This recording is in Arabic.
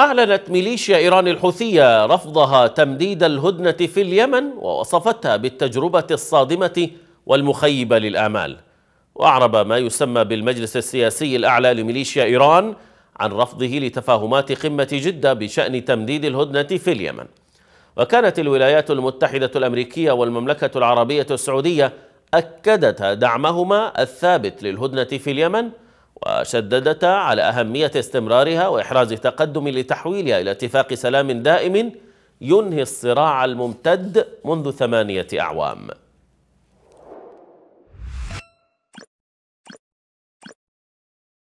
أعلنت ميليشيا إيران الحوثية رفضها تمديد الهدنة في اليمن ووصفتها بالتجربة الصادمة والمخيبة للآمال وأعرب ما يسمى بالمجلس السياسي الأعلى لميليشيا إيران عن رفضه لتفاهمات قمة جدة بشأن تمديد الهدنة في اليمن وكانت الولايات المتحدة الأمريكية والمملكة العربية السعودية أكدتا دعمهما الثابت للهدنة في اليمن وشددتا على أهمية استمرارها وإحراز تقدم لتحويلها إلى اتفاق سلام دائم ينهي الصراع الممتد منذ ثمانية أعوام